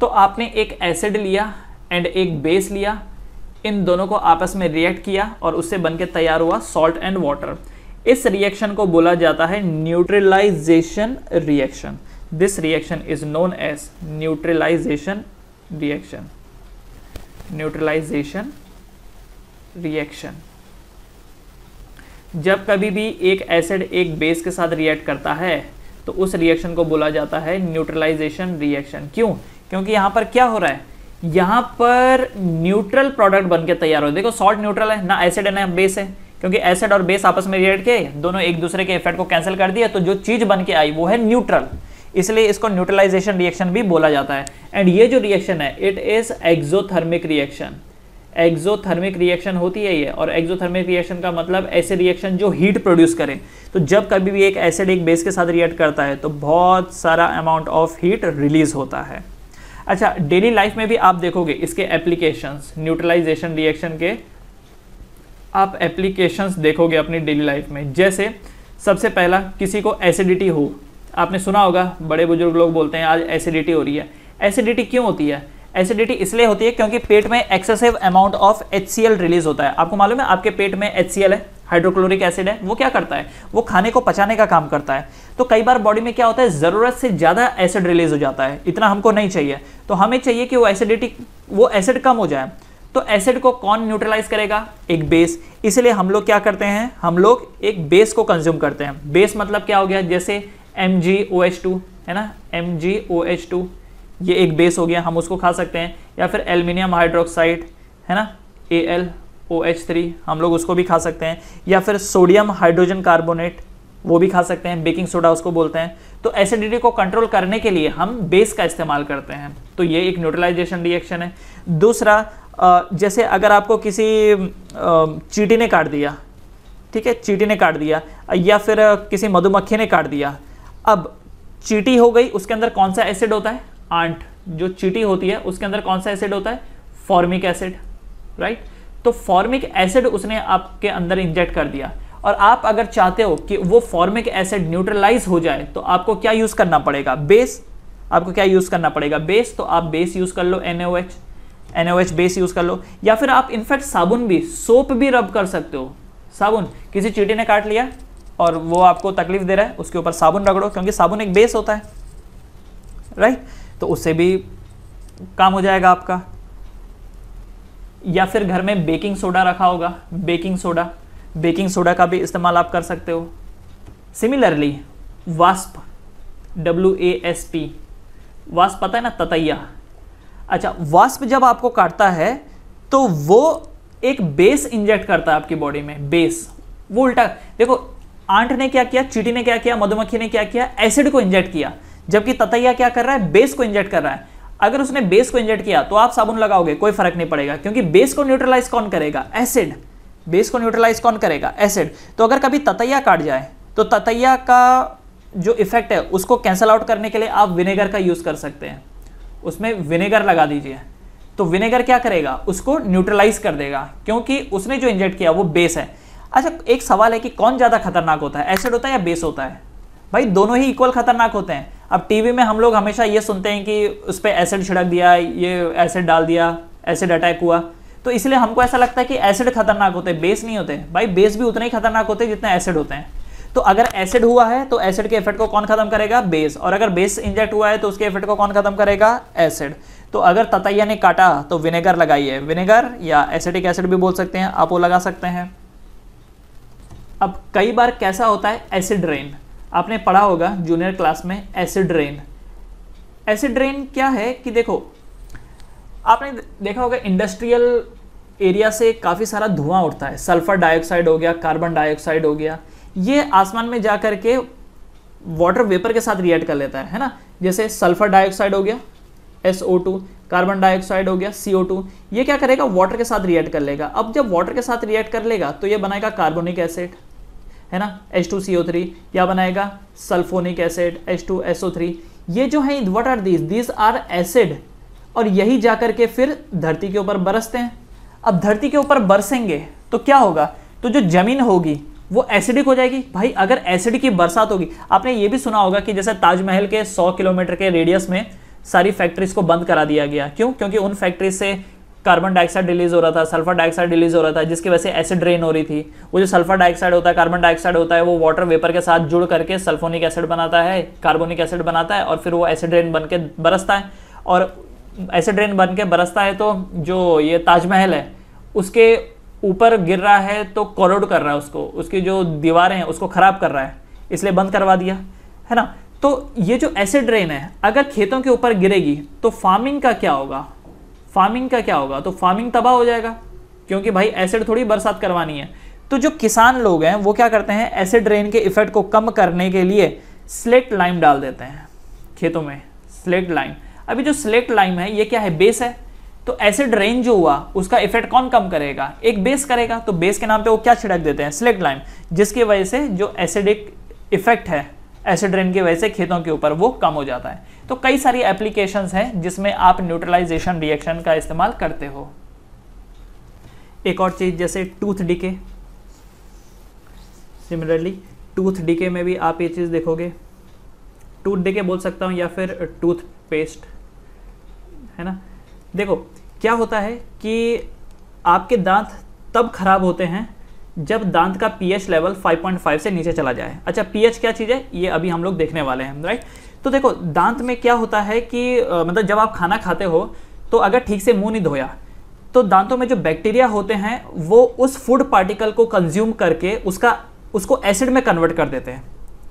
तो आपने एक एसिड लिया एंड एक बेस लिया इन दोनों को आपस में रिएक्ट किया और उससे बनके तैयार हुआ सॉल्ट एंड वाटर इस रिएक्शन को बोला जाता है neutralisation reaction this reaction is known as neutralisation reaction neutralisation reaction जब कभी भी एक एसिड एक बेस के साथ रिएक्ट करता है तो उस रिएक्शन को बोला जाता है न्यूट्रलाइजेशन रिएक्शन क्यों क्योंकि यहाँ पर क्या हो रहा है यहाँ पर न्यूट्रल प्रोडक्ट बनकर तैयार हो देखो सॉल्ट न्यूट्रल है ना एसिड है ना बेस है क्योंकि एसिड और बेस आपस में रिएक्ट के दोनों एक दूसरे के इफेक्ट को कैंसिल कर दिया तो जो चीज़ बन के आई वो है न्यूट्रल इसलिए इसको न्यूट्रलाइजेशन रिएक्शन भी बोला जाता है एंड ये जो रिएक्शन है it is exothermic reaction exothermic reaction होती है ये और एक्जोथर्मिक रिएक्शन का मतलब ऐसे रिएक्शन जो हीट प्रोड्यूस करें तो जब कभी भी एक एसिड एक बेस के साथ रिएक्ट करता है तो बहुत सारा अमाउंट ऑफ हीट रिलीज होता है अच्छा डेली लाइफ में भी आप देखोगे इसके एप्लीकेशंस न्यूट्रलाइजेशन रिएक्शन के आप एप्लीकेशंस देखोगे अपनी डेली लाइफ में जैसे सबसे पहला किसी को एसिडिटी हो आपने सुना होगा बड़े बुजुर्ग लोग बोलते हैं आज एसिडिटी हो रही है एसिडिटी क्यों होती है एसिडिटी इसलिए होती है क्योंकि पेट में excessive amount of H release होता है आपको मालूम है आपके पेट में एच है हाइड्रोक्लोरिक एसिड है वो क्या करता है वो खाने को पचाने का काम करता है तो कई बार बॉडी में क्या होता है ज़रूरत से ज़्यादा एसिड रिलीज हो जाता है इतना हमको नहीं चाहिए तो हमें चाहिए कि वो एसिडिटी वो एसिड कम हो जाए तो एसिड को कौन न्यूट्रलाइज करेगा एक बेस इसलिए हम लोग क्या करते हैं हम लोग एक बेस को कंज्यूम करते हैं बेस मतलब क्या हो गया जैसे एम है ना एम ये एक बेस हो गया हम उसको खा सकते हैं या फिर एल्यूमिनियम हाइड्रोक्साइड है ना A L O H three हम लोग उसको भी खा सकते हैं या फिर सोडियम हाइड्रोजन कार्बोनेट वो भी खा सकते हैं बेकिंग सोडा उसको बोलते हैं तो एसिडिटी को कंट्रोल करने के लिए हम बेस का इस्तेमाल करते हैं तो ये एक न्यूट्रलाइजेशन रिएक्शन है दूसरा जैसे अगर आपको किसी चीटी ने काट दिया ठीक है चीटी ने काट दिया या फिर किसी मधुमक्खी ने काट दिया अब चीटी हो गई उसके अंदर कौन सा एसिड होता है आंट जो चीटी होती है उसके अंदर कौन सा एसिड होता है फॉर्मिक एसिड राइट तो फॉर्मिक एसिड उसने आपके अंदर इंजेक्ट कर दिया और आप अगर चाहते हो कि वो फॉर्मिक एसिड न्यूट्रलाइज हो जाए तो आपको क्या यूज़ करना पड़ेगा बेस आपको क्या यूज़ करना पड़ेगा बेस तो आप बेस यूज़ कर लो एन एनओएच बेस यूज़ कर लो या फिर आप इनफैक्ट साबुन भी सोप भी रब कर सकते हो साबुन किसी चीटी ने काट लिया और वो आपको तकलीफ दे रहा है उसके ऊपर साबुन रगड़ो क्योंकि साबुन एक बेस होता है राइट तो उससे भी काम हो जाएगा आपका या फिर घर में बेकिंग सोडा रखा होगा बेकिंग सोडा बेकिंग सोडा का भी इस्तेमाल आप कर सकते हो similarly wasp W A S P wasp पता है ना ततैया अच्छा वास्प जब आपको काटता है तो वो एक बेस इंजेक्ट करता है आपकी बॉडी में बेस वो उल्टा देखो आंट ने क्या किया चीटी ने क्या किया मधुमक्खी ने क्या किया एसिड को इंजेक्ट किया जबकि ततैया क्या कर रहा है बेस को इंजेक्ट कर रहा है अगर उसने बेस को इंजेक्ट किया तो आप साबुन लगाओगे कोई फर्क नहीं पड़ेगा क्योंकि बेस को न्यूट्रलाइज कौन करेगा एसिड बेस को न्यूट्रलाइज कौन करेगा एसिड तो अगर कभी ततैया काट जाए तो ततैया का जो इफेक्ट है उसको कैंसिल आउट करने के लिए आप विनेगर का यूज़ कर सकते हैं उसमें विनेगर लगा दीजिए तो विनेगर क्या करेगा उसको न्यूट्रलाइज कर देगा क्योंकि उसने जो इंजेक्ट किया वो बेस है अच्छा एक सवाल है कि कौन ज़्यादा खतरनाक होता है एसिड होता है या बेस होता है भाई दोनों ही इक्वल खतरनाक होते हैं अब टीवी में हम लोग हमेशा ये सुनते हैं कि उस पर एसिड छिड़क दिया ये एसिड डाल दिया एसिड अटैक हुआ तो इसलिए हमको ऐसा लगता है कि एसिड खतरनाक होते हैं बेस नहीं होते भाई बेस भी उतने ही खतरनाक होते हैं जितने एसिड होते हैं तो अगर एसिड हुआ है तो एसिड के इफेक्ट को कौन खत्म करेगा बेस और अगर बेस इंजेक्ट हुआ है तो उसके इफेक्ट को कौन खत्म करेगा एसिड तो अगर ततैया ने काटा तो विनेगर लगाइए विनेगर या एसिडिक एसिड भी बोल सकते हैं आप वो लगा सकते हैं अब कई बार कैसा होता है एसिड रेन आपने पढ़ा होगा जूनियर क्लास में एसिड रेन एसिड रेन क्या है कि देखो आपने देखा होगा इंडस्ट्रियल एरिया से काफ़ी सारा धुआं उठता है सल्फर डाइऑक्साइड हो गया कार्बन डाइऑक्साइड हो गया ये आसमान में जा कर के वाटर वेपर के साथ रिएक्ट कर लेता है है ना जैसे सल्फर डाइऑक्साइड हो गया SO2 कार्बन डाइऑक्साइड हो गया CO2 ये क्या करेगा वाटर के साथ रिएक्ट कर लेगा अब जब वाटर के साथ रिएक्ट कर लेगा तो ये बनाएगा कार्बोनिक एसिड है ना H2CO3 क्या बनाएगा सल्फोनिक एसिड H2SO3 ये जो है what are these these are acid और यही जाकर के फिर धरती के ऊपर बरसते हैं अब धरती के ऊपर बरसेंगे तो क्या होगा तो जो जमीन होगी वो एसिडिक हो जाएगी भाई अगर एसिड की बरसात होगी आपने ये भी सुना होगा कि जैसे ताजमहल के 100 किलोमीटर के रेडियस में सारी फैक्ट्रीज को बंद करा दिया गया क्यों क्योंकि उन फैक्ट्रीज से कार्बन डाइऑक्साइड रिलीज हो रहा था सल्फर डाइऑक्साइड रिलीज हो रहा था जिसकी वजह से एसिड रेन हो रही थी वो जो सल्फर डाइऑक्साइड होता है कार्बन डाइऑक्साइड होता है वो वाटर वेपर के साथ जुड़ करके सल्फोनिक एसिड बनाता है कार्बोनिक एसिड बनाता है और फिर वो एसिड रेन बन के बरसता है और एसिड रेन बन के बरसता है तो जो ये ताजमहल है उसके ऊपर गिर रहा है तो कॉलोड कर रहा है उसको उसकी जो दीवारें हैं उसको ख़राब कर रहा है इसलिए बंद करवा दिया है ना तो ये जो एसिड रेन है अगर खेतों के ऊपर गिरेगी तो फार्मिंग का क्या होगा फार्मिंग का क्या होगा तो फार्मिंग तबाह हो जाएगा क्योंकि भाई एसिड थोड़ी बरसात करवानी है तो जो किसान लोग हैं वो क्या करते हैं एसिड रेन के इफेक्ट को कम करने के लिए स्लेट लाइम डाल देते हैं खेतों में स्लेट लाइम अभी जो स्लेट लाइम है ये क्या है बेस है तो एसिड रेन जो हुआ उसका इफेक्ट कौन कम करेगा एक बेस करेगा तो बेस के नाम पे वो क्या छिड़क देते हैं स्लेट लाइम जिसकी वजह से जो एसिडिक इफेक्ट है एसिड रेन की वजह से खेतों के ऊपर वो कम हो जाता है तो कई सारी एप्लीकेशन है जिसमें आप न्यूट्रलाइजेशन रिएक्शन का इस्तेमाल करते हो एक और चीज़ जैसे tooth decay similarly tooth decay में भी आप ये चीज़ देखोगे टूथ डिके बोल सकता हूं या फिर टूथ पेस्ट है ना देखो क्या होता है कि आपके दांत तब खराब होते हैं जब दांत का पीएच लेवल 5.5 से नीचे चला जाए अच्छा पीएच क्या चीज़ है ये अभी हम लोग देखने वाले हैं राइट तो देखो दांत में क्या होता है कि आ, मतलब जब आप खाना खाते हो तो अगर ठीक से मुंह नहीं धोया तो दांतों में जो बैक्टीरिया होते हैं वो उस फूड पार्टिकल को कंज्यूम करके उसका उसको एसिड में कन्वर्ट कर देते हैं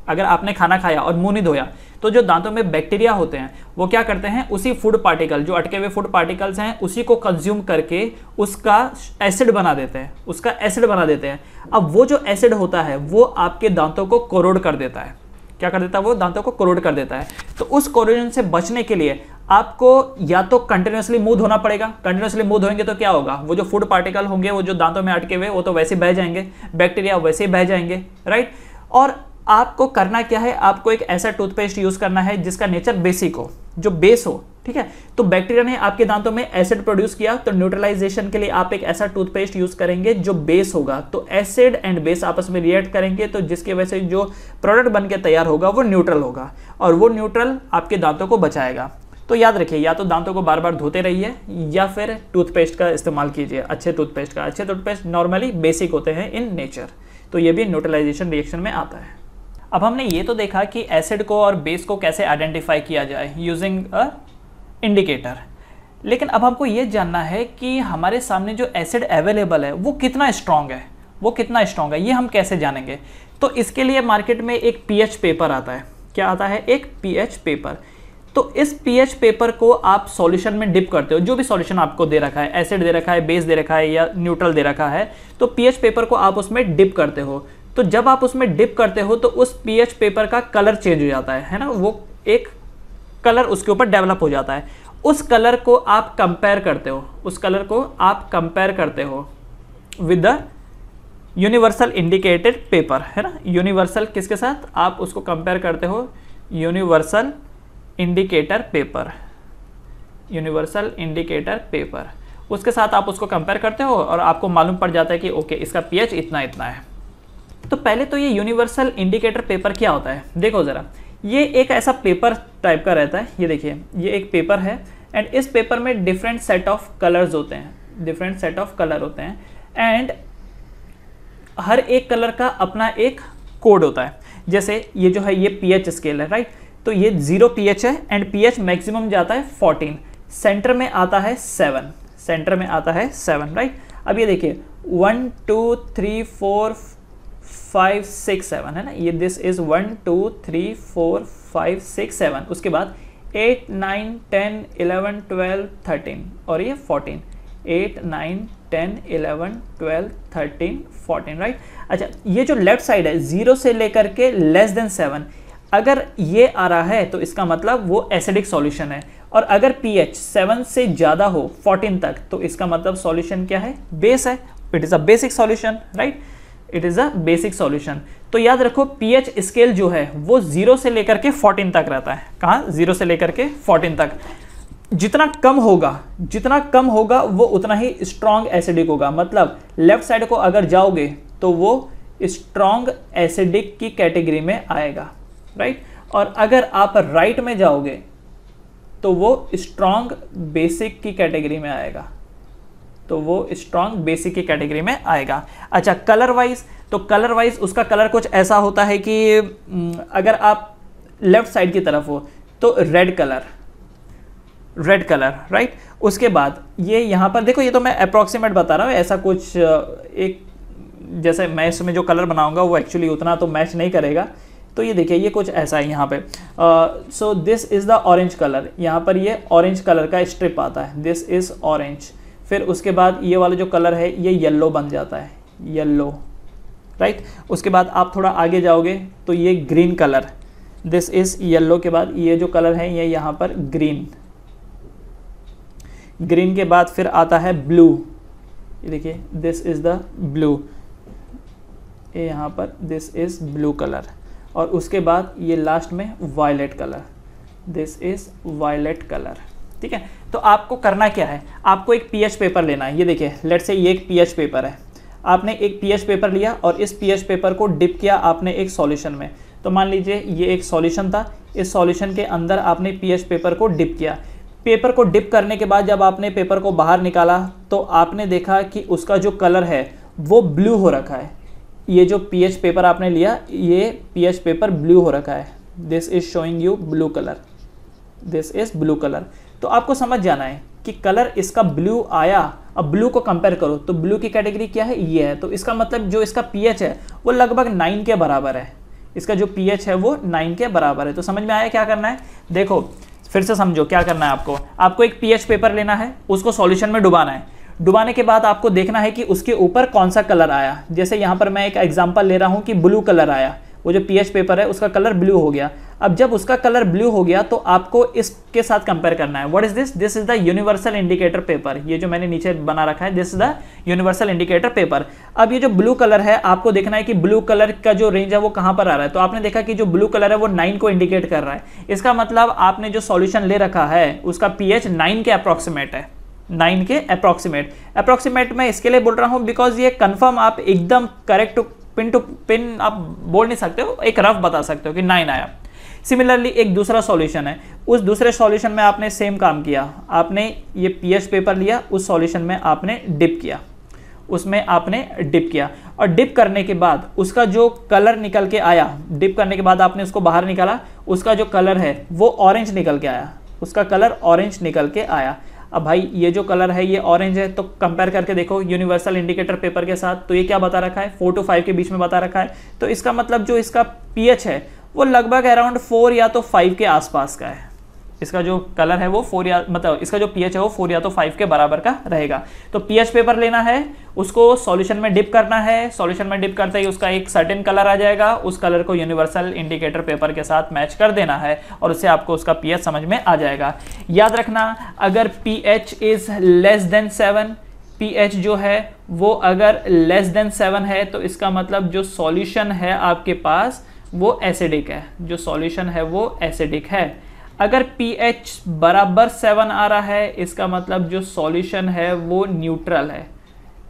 अगर आपने खाना खाया और मुंह नहीं धोया तो जो दांतों में बैक्टीरिया होते हैं वो क्या करते हैं उसी फूड पार्टिकल जो अटके हुए फूड पार्टिकल्स हैं उसी को कंज्यूम करके उसका एसिड बना देते हैं उसका एसिड बना देते हैं अब वो जो एसिड होता है वो आपके दांतों को करोड कर देता है क्या कर देता है वो दांतों को करोड कर देता है तो उस कोरोजन से बचने के लिए आपको या तो कंटिन्यूसली मुंह धोना पड़ेगा कंटिन्यूसली मुंह धोएंगे तो क्या होगा वो जो फूड पार्टिकल होंगे वो जो दांतों में अटके हुए वो तो वैसे बह जाएंगे बैक्टीरिया वैसे बह जाएंगे राइट और आपको करना क्या है आपको एक ऐसा टूथपेस्ट यूज करना है जिसका नेचर बेसिक हो जो बेस हो ठीक है तो बैक्टीरिया ने आपके दांतों में एसिड प्रोड्यूस किया तो न्यूट्रलाइजेशन के लिए आप एक ऐसा टूथपेस्ट यूज करेंगे जो बेस होगा तो एसिड एंड बेस आपस में रिएक्ट करेंगे तो जिसके वजह से जो प्रोडक्ट बन के तैयार होगा वो न्यूट्रल होगा और वो न्यूट्रल आपके दांतों को बचाएगा तो याद रखिए या तो दांतों को बार बार धोते रहिए या फिर टूथपेस्ट का इस्तेमाल कीजिए अच्छे टूथपेस्ट का अच्छे टूथपेस्ट नॉर्मली बेसिक होते हैं इन नेचर तो ये भी न्यूट्रलाइजेशन रिएक्शन में आता है अब हमने ये तो देखा कि एसिड को और बेस को कैसे आइडेंटिफाई किया जाए यूजिंग अ इंडिकेटर लेकिन अब हमको ये जानना है कि हमारे सामने जो एसिड अवेलेबल है वो कितना स्ट्रांग है वो कितना स्ट्रांग है ये हम कैसे जानेंगे तो इसके लिए मार्केट में एक पीएच पेपर आता है क्या आता है एक पीएच पेपर तो इस पीएच पेपर को आप सॉल्यूशन में डिप करते हो जो भी सॉल्यूशन आपको दे रखा है एसिड दे रखा है बेस दे रखा है या न्यूट्रल दे रखा है तो पीएच पेपर को आप उसमें डिप करते हो तो जब आप उसमें डिप करते हो तो उस पी पेपर का कलर चेंज हो जाता है है ना वो एक कलर उसके ऊपर डेवलप हो जाता है उस कलर को आप कंपेयर करते हो उस कलर को आप कंपेयर करते हो with the universal indicated paper है ना यूनिवर्सल किसके साथ आप उसको कंपेयर करते हो universal indicator paper universal indicator paper उसके साथ आप उसको कंपेयर करते हो और आपको मालूम पड़ जाता है कि ओके इसका पीएच इतना इतना है तो पहले तो ये यूनिवर्सल इंडिकेटर पेपर क्या होता है देखो ज़रा ये एक ऐसा पेपर टाइप का रहता है ये देखिए ये एक पेपर है एंड इस पेपर में डिफरेंट सेट ऑफ कलर्स होते हैं डिफरेंट सेट ऑफ कलर होते हैं एंड हर एक कलर का अपना एक कोड होता है जैसे ये जो है ये एच स्केल है राइट तो ये जीरो एच है एंड एच मैक्सिमम जाता है फोर्टीन सेंटर में आता है सेवन सेंटर में आता है सेवन राइट अब ये देखिए one two three four five six seven है ना ये this is one two three four five six seven उसके बाद eight nine ten eleven twelve thirteen और ये fourteen eight nine ten eleven twelve thirteen fourteen right अच्छा ये जो लेफ्ट साइड है जीरो से लेकर के लेस देन सेवन अगर ये आ रहा है तो इसका मतलब वो एसिडिक सॉल्यूशन है और अगर पीएच सेवन से ज़्यादा हो फोर्टीन तक तो इसका मतलब सॉल्यूशन क्या है बेस है it is a basic solution right it is a basic solution तो याद रखो पीएच स्केल जो है वो जीरो से लेकर के फोर्टीन तक रहता है कहाँ जीरो से लेकर के फोर्टीन तक जितना कम होगा जितना कम होगा वो उतना ही स्ट्रांग एसिडिक होगा मतलब लेफ्ट साइड को अगर जाओगे तो वो स्ट्रांग एसिडिक की कैटेगरी में आएगा राइट और अगर आप राइट में जाओगे तो वो स्ट्रांग बेसिक की कैटेगरी में आएगा तो वो स्ट्रॉन्ग बेसिक की कैटेगरी में आएगा अच्छा कलर वाइज तो कलर वाइज उसका कलर कुछ ऐसा होता है कि हम्म, अगर आप लेफ्ट साइड की तरफ हो तो red colour red colour right उसके बाद ये यहाँ पर देखो ये तो मैं अप्रॉक्सीमेट बता रहा हूँ ऐसा कुछ एक जैसे मैं इसमें जो कलर बनाऊंगा वो एक्चुअली उतना तो मैच नहीं करेगा तो ये देखिए ये कुछ ऐसा है यहाँ पे so this is the orange colour यहाँ पर ये ऑरेंज कलर का स्ट्रिप आता है दिस इज़ ऑरेंज फिर उसके बाद ये वाला जो कलर है ये येल्लो बन जाता है येल्लो राइट उसके बाद आप थोड़ा आगे जाओगे तो ये green colour this is yellow के बाद ये जो कलर है ये यहाँ पर ग्रीन ग्रीन के बाद फिर आता है ब्लू ये देखिए दिस इज़ द ब्लू ये यहाँ पर दिस इज़ ब्लू कलर और उसके बाद ये लास्ट में violet colour this is violet colour ठीक है तो आपको करना क्या है आपको एक पीएच पेपर लेना है ये देखिए लेट से ये एक पीएच पेपर है आपने एक पीएच पेपर लिया और इस पीएच पेपर को डिप किया आपने एक सॉल्यूशन में तो मान लीजिए ये एक सॉल्यूशन था इस सॉल्यूशन के अंदर आपने पीएच पेपर को डिप किया पेपर को डिप करने के बाद जब आपने पेपर को बाहर निकाला तो आपने देखा कि उसका जो कलर है वो ब्लू हो रखा है ये जो पी पेपर आपने लिया ये पी पेपर ब्लू हो रखा है this is showing you blue colour this is blue colour तो आपको समझ जाना है कि कलर इसका ब्लू आया अब ब्लू को कंपेयर करो तो ब्लू की कैटेगरी क्या है ये है तो इसका मतलब जो इसका पीएच है वो लगभग नाइन के बराबर है इसका जो पीएच है वो नाइन के बराबर है तो समझ में आया क्या करना है देखो फिर से समझो क्या करना है आपको आपको एक पीएच पेपर लेना है उसको सॉल्यूशन में डुबाना है डुबाने के बाद आपको देखना है कि उसके ऊपर कौन सा कलर आया जैसे यहाँ पर मैं एक एग्जाम्पल ले रहा हूँ कि ब्लू कलर आया वो जो पीएच पेपर है उसका कलर ब्लू हो गया अब जब उसका कलर ब्लू हो गया तो आपको इसके साथ कंपेयर करना है what is this this is the universal indicator paper ये जो मैंने नीचे बना रखा है this is the universal indicator paper अब ये जो ब्लू कलर है आपको देखना है कि ब्लू कलर का जो रेंज है वो कहाँ पर आ रहा है तो आपने देखा कि जो ब्लू कलर है वो नाइन को इंडिकेट कर रहा है इसका मतलब आपने जो सोल्यूशन ले रखा है उसका पी एच के अप्रोक्सीमेट है नाइन के अप्रोक्सीमेट अप्रोक्सीमेट मैं इसके लिए बोल रहा हूँ बिकॉज ये कन्फर्म आप एकदम करेक्ट पिन टू पिन आप बोल नहीं सकते हो एक रफ बता सकते हो कि नाइन आया सिमिलरली एक दूसरा सॉल्यूशन है उस दूसरे सॉल्यूशन में आपने सेम काम किया आपने ये पीएच पेपर लिया उस सॉल्यूशन में आपने डिप किया उसमें आपने डिप किया और डिप करने के बाद उसका जो कलर निकल के आया डिप करने के बाद आपने उसको बाहर निकाला उसका जो कलर है वो ऑरेंज निकल के आया उसका कलर ऑरेंज निकल के आया अब भाई ये जो कलर है ये ऑरेंज है तो कंपेयर करके देखो यूनिवर्सल इंडिकेटर पेपर के साथ तो ये क्या बता रखा है फोर टू फाइव के बीच में बता रखा है तो इसका मतलब जो इसका पीएच है वो लगभग अराउंड फोर या तो फाइव के आसपास का है इसका जो कलर है वो फोर या मतलब इसका जो पीएच है वो फोर या तो फाइव के बराबर का रहेगा तो पीएच पेपर लेना है उसको सॉल्यूशन में डिप करना है सॉल्यूशन में डिप करते ही उसका एक सर्टेन कलर आ जाएगा उस कलर को यूनिवर्सल इंडिकेटर पेपर के साथ मैच कर देना है और उससे आपको उसका पीएच समझ में आ जाएगा याद रखना अगर P H is less than seven P जो है वो अगर लेस देन सेवन है तो इसका मतलब जो सॉल्यूशन है आपके पास वो एसिडिक है जो सॉल्यूशन है वो एसिडिक है अगर पीएच बराबर सेवन आ रहा है इसका मतलब जो सॉल्यूशन है वो न्यूट्रल है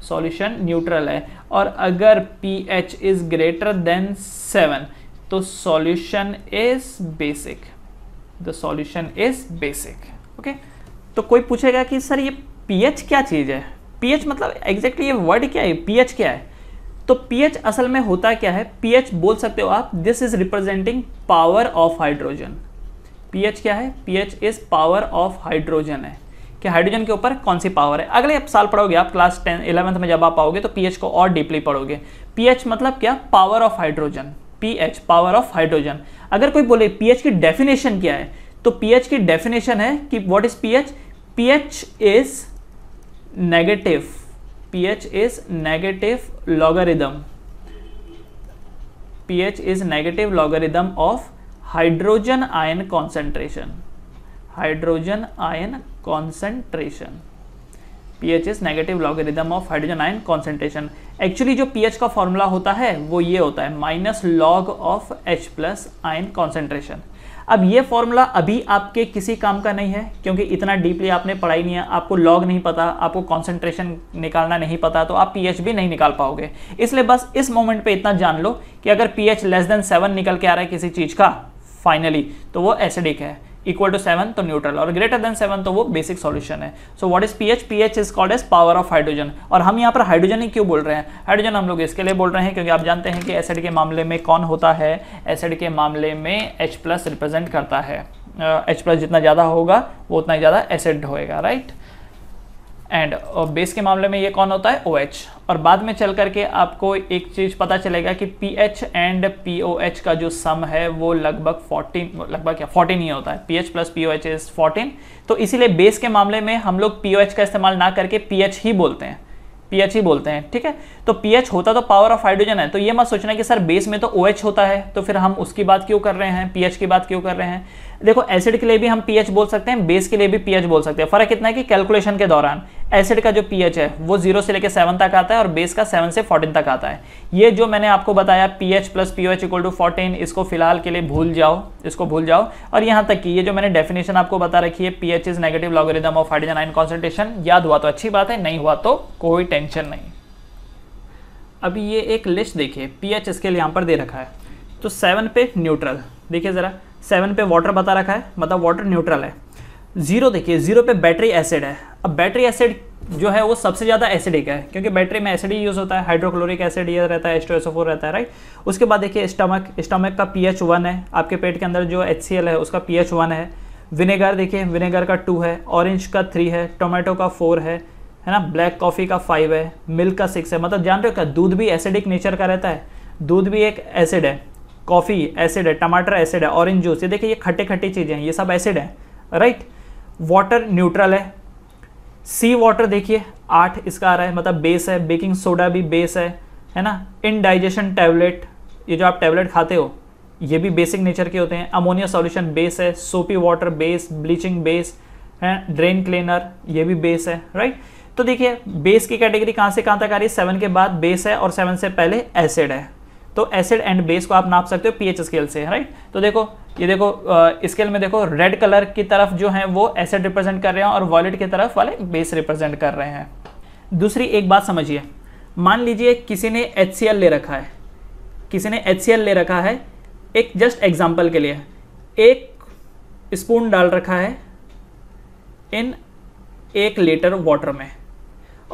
सॉल्यूशन न्यूट्रल है और अगर pH is greater than seven तो solution is basic the solution is basic okay तो कोई पूछेगा कि सर ये पीएच क्या चीज़ है पीएच मतलब एग्जैक्टली exactly ये वर्ड क्या है पीएच क्या है तो पीएच असल में होता क्या है पीएच बोल सकते हो आप this is representing power of hydrogen pH क्या है pH is power of hydrogen है कि हाइड्रोजन के ऊपर कौन सी पावर है अगले साल पढ़ोगे आप क्लास टेन इलेवंथ में जब आप आओगे तो पीएच को और डीपली पढ़ोगे पीएच मतलब क्या power of hydrogen pH power of hydrogen अगर कोई बोले पीएच की डेफिनेशन क्या है तो पीएच की डेफिनेशन है कि what is pH pH is negative pH is negative logarithm pH is negative logarithm of hydrogen ion concentration hydrogen ion concentration pH is negative logarithm of hydrogen ion concentration actually जो pH का formula होता है वो ये होता है minus log of H plus ion concentration अब ये फॉर्मूला अभी आपके किसी काम का नहीं है क्योंकि इतना डीपली आपने पढ़ाई नहीं है आपको लॉग नहीं पता आपको कॉन्सेंट्रेशन निकालना नहीं पता तो आप पीएच भी नहीं निकाल पाओगे इसलिए बस इस मोमेंट पे इतना जान लो कि अगर पीएच लेस देन सेवन निकल के आ रहा है किसी चीज़ का फाइनली तो वो एसिडिक है इक्वल टू सेवन तो न्यूट्रल और ग्रेटर देन सेवन तो वो बेसिक सॉल्यूशन है so what is pH pH is called as power of hydrogen और हम यहाँ पर हाइड्रोजन ही क्यों बोल रहे हैं हाइड्रोजन हम लोग इसके लिए बोल रहे हैं क्योंकि आप जानते हैं कि एसिड के मामले में कौन होता है एसिड के मामले में एच प्लस रिप्रेजेंट करता है एच uh, प्लस जितना ज़्यादा होगा वो उतना ही ज़्यादा एसिड होएगा right right? And base uh, के मामले में ये कौन होता है ओ OH और बाद में चल करके आपको एक चीज़ पता चलेगा कि P H and P O H का जो सम है वो लगभग 14 लगभग क्या 14 ही होता है P H plus P O H is 14 तो इसीलिए बेस के मामले में हम लोग पी ओ एच का इस्तेमाल ना करके पी एच ही बोलते हैं पी एच ही बोलते हैं ठीक है तो पी एच होता तो पावर ऑफ हाइड्रोजन है तो ये मत सोचना कि सर बेस में तो ओ OH एच होता है तो फिर हम उसकी बात क्यों कर रहे हैं पी एच की बात क्यों कर रहे हैं देखो एसिड के लिए भी हम पीएच बोल सकते हैं बेस के लिए भी पीएच बोल सकते हैं फर्क इतना है कि कैलकुलेशन के दौरान एसिड का जो पीएच है वो जीरो से लेकर सेवन तक आता है और बेस का सेवन से फोर्टीन तक आता है ये जो मैंने आपको बताया pH plus pOH equal to fourteen इसको फिलहाल के लिए भूल जाओ इसको भूल जाओ और यहाँ तक कि ये जो मैंने डेफिनेशन आपको बता रखी है pH is negative logarithm of hydrogen ion concentration याद हुआ तो अच्छी बात है नहीं हुआ तो कोई टेंशन नहीं अभी ये एक लिस्ट देखिए पीएच इसके लिए यहाँ पर दे रखा है तो सेवन पे न्यूट्रल देखिए ज़रा सेवन पे वाटर बता रखा है मतलब वाटर न्यूट्रल है जीरो देखिए जीरो पे बैटरी एसिड है अब बैटरी एसिड जो है वो सबसे ज़्यादा एसिडिक है क्योंकि बैटरी में एसिड ही यूज़ होता है हाइड्रोक्लोरिक एसिड ये रहता है एस्ट्रोसोफोर रहता है राइट उसके बाद देखिए स्टमक स्टमक का पी एच वन है आपके पेट के अंदर जो एच है उसका पी एच वन है विनेगर देखिए विनेगर का टू है ऑरेंज का थ्री है टोमेटो का फोर है है ना ब्लैक कॉफ़ी का फाइव है मिल्क का सिक्स है मतलब जान रहे हो क्या दूध भी एसिडिक नेचर का रहता है दूध भी एक एसिड है कॉफ़ी एसिड है टमाटर एसिड है ऑरेंज जूस ये देखिए ये खट्टे खट्टी चीज़ें हैं ये सब एसिड है राइट वाटर न्यूट्रल है सी वाटर देखिए आठ इसका आ रहा है मतलब बेस है बेकिंग सोडा भी बेस है है ना इनडाइजेशन टैबलेट ये जो आप टैबलेट खाते हो ये भी बेसिक नेचर के होते हैं अमोनिया सॉल्यूशन बेस है soapy water base bleaching base है ड्रेन क्लीनर ये भी बेस है राइट तो देखिए बेस की कैटेगरी कहाँ से कहाँ तक आ रही है सेवन के बाद बेस है और सेवन से पहले एसिड है तो एसिड एंड बेस को आप नाप सकते हो पीएच स्केल से राइट तो देखो ये देखो स्केल में देखो रेड कलर की तरफ जो है वो एसिड रिप्रेजेंट कर रहे हैं और वॉलेट की तरफ वाले बेस रिप्रेजेंट कर रहे हैं दूसरी एक बात समझिए मान लीजिए किसी ने एच ले रखा है किसी ने एच ले रखा है एक जस्ट एग्जाम्पल के लिए एक स्पून डाल रखा है इन एक लीटर वाटर में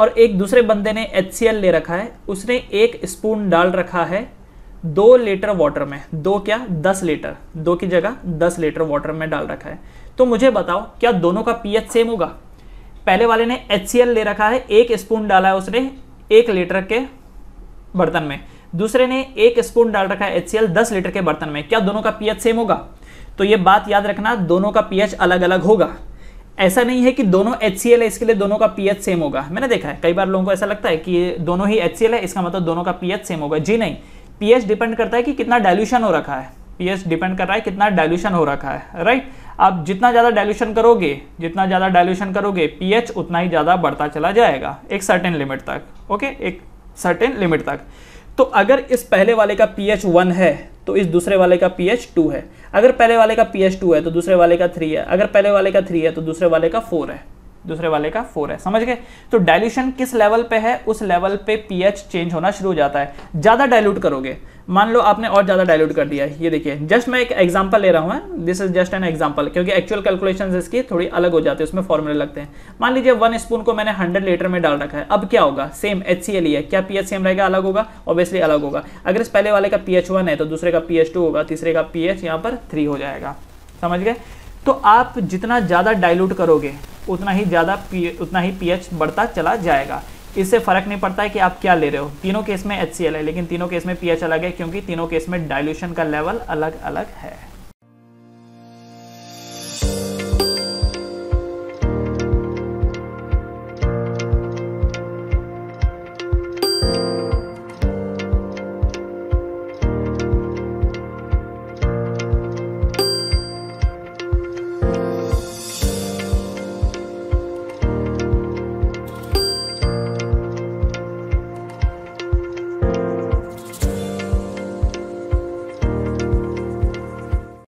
और एक दूसरे बंदे ने एच ले रखा है उसने एक स्पून डाल रखा है दो लीटर वाटर में दो क्या दस लीटर दो की जगह दस लीटर वाटर में डाल रखा है तो मुझे बताओ क्या दोनों का पीएच सेम होगा पहले वाले ने एच ले रखा है एक स्पून डाला है उसने एक लीटर के बर्तन में दूसरे ने एक स्पून डाल रखा है एच सी दस लीटर के बर्तन में क्या दोनों का पीएच सेम होगा तो ये बात याद रखना दोनों का पीएच अलग अलग होगा ऐसा नहीं है कि दोनों एच सी एल है इसके लिए दोनों का पीएच सेम होगा मैंने देखा है कई बार लोगों को ऐसा लगता है कि दोनों ही एच सी है इसका मतलब दोनों का पीएच सेम होगा जी नहीं पीएच डिपेंड करता है कि कितना डायल्यूशन हो रखा है पीएच डिपेंड कर रहा है कितना डायल्यूशन हो रखा है राइट आप जितना ज़्यादा डायल्यूशन करोगे जितना ज़्यादा डायल्यूशन करोगे पीएच उतना ही ज़्यादा बढ़ता चला जाएगा एक सर्टेन लिमिट तक ओके एक सर्टेन लिमिट तक तो अगर इस पहले वाले का पीएच वन है तो इस दूसरे वाले का पीएच टू है अगर पहले वाले का पीएच टू है तो दूसरे वाले का थ्री है अगर पहले वाले का थ्री है तो दूसरे वाले का फोर है दूसरे वाले का फोर है समझ गए तो डाइल्यूशन किस लेवल पे है उस लेवल पे पीएच चेंज होना शुरू हो जाता है ज़्यादा डाइल्यूट करोगे मान लो आपने और ज़्यादा डाइल्यूट कर दिया ये देखिए जस्ट मैं एक एग्जांपल ले रहा हूं this is just an example क्योंकि एक्चुअल कैलकुलेशन इसकी थोड़ी अलग हो जाती है उसमें फॉर्मुले लगते हैं मान लीजिए वन स्पून को मैंने हंड्रेड लीटर में डाल रखा है अब क्या होगा सेम एच सी एल है क्या पी सेम रहेगा अलग होगा ऑब्वियसली अलग होगा अगर इस पहले वाले का पी वन है तो दूसरे का पी टू होगा तीसरे का पी एच यहाँ पर थ्री हो जाएगा समझ गए तो आप जितना ज़्यादा डाइल्यूट करोगे उतना ही ज़्यादा पी उतना ही पीएच बढ़ता चला जाएगा इससे फ़र्क नहीं पड़ता है कि आप क्या ले रहे हो तीनों केस में एच है लेकिन तीनों केस में पीएच अलग है क्योंकि तीनों केस में डाइल्यूशन का लेवल अलग अलग है